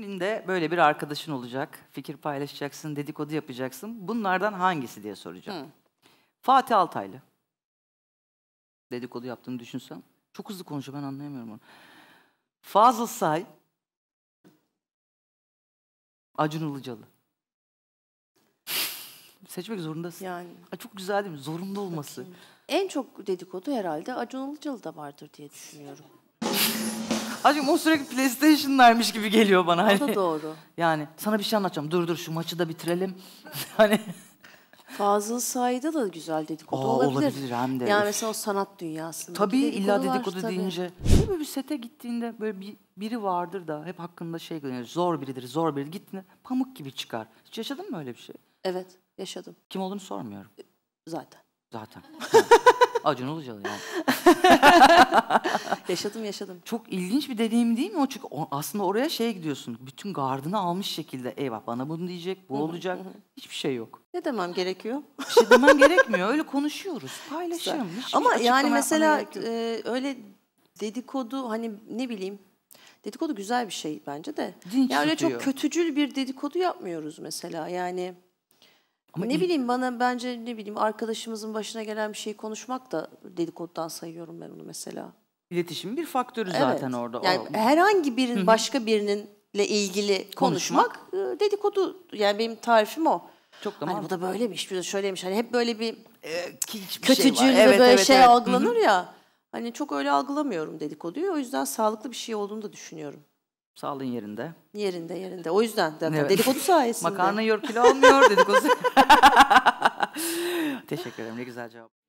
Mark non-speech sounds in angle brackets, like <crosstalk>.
Senin de böyle bir arkadaşın olacak, fikir paylaşacaksın, dedikodu yapacaksın. Bunlardan hangisi diye soracağım. Hı. Fatih Altaylı. Dedikodu yaptığını düşünsen. Çok hızlı konuşuyor ben anlayamıyorum onu. Fazıl Say. Acun Ilıcalı. Seçmek zorundasın. Yani. Ay çok güzel değil mi? Zorunda olması. Bakayım. En çok dedikodu herhalde Acun da vardır diye düşünüyorum. <laughs> Aşkım o sürekli PlayStation'larmış gibi geliyor bana. Hani. O da hani. doğru. Yani sana bir şey anlatacağım. Dur dur şu maçı da bitirelim. <laughs> hani Fazıl Say'da da güzel dedikodu Aa, olabilir. olabilir hem de. Yani mesela o sanat dünyasında. Tabii illa dedikodu tabii. deyince. Böyle bir sete gittiğinde böyle bir, biri vardır da hep hakkında şey görüyor. Zor biridir, zor biridir. Gittiğinde pamuk gibi çıkar. Hiç yaşadın mı öyle bir şey? Evet, yaşadım. Kim olduğunu sormuyorum. Zaten. Zaten. <laughs> Acun Ilıcalı yani. <laughs> yaşadım yaşadım. Çok ilginç bir deneyim değil mi o? Çünkü aslında oraya şey gidiyorsun. Bütün gardını almış şekilde eyvah bana bunu diyecek, bu olacak. Hiçbir şey yok. Ne demem gerekiyor? Bir şey demem gerekmiyor. Öyle konuşuyoruz. <laughs> Paylaşım. Ama yani mesela e, öyle dedikodu hani ne bileyim dedikodu güzel bir şey bence de. Dinç ya öyle çok kötücül bir dedikodu yapmıyoruz mesela yani ama ne bileyim bana bence ne bileyim arkadaşımızın başına gelen bir şeyi konuşmak da dedikoddan sayıyorum ben onu mesela. İletişim bir faktörü evet. zaten orada. Yani o... herhangi birinin başka birininle ilgili konuşmak, konuşmak e, dedikodu yani benim tarifim o. Çok da hani bu da böylemiş, bu da şöyleymiş. Hani hep böyle bir ee, kötücül şey evet, böyle evet, şey evet. algılanır Hı-hı. ya. Hani çok öyle algılamıyorum dedikoduyu. O yüzden sağlıklı bir şey olduğunu da düşünüyorum. Sağlığın yerinde. Yerinde yerinde. O yüzden zaten evet. dedikodu sayesinde. Makarna yiyor kilo almıyor dedikodu. <laughs> Teşekkür ederim. Ne güzel cevap.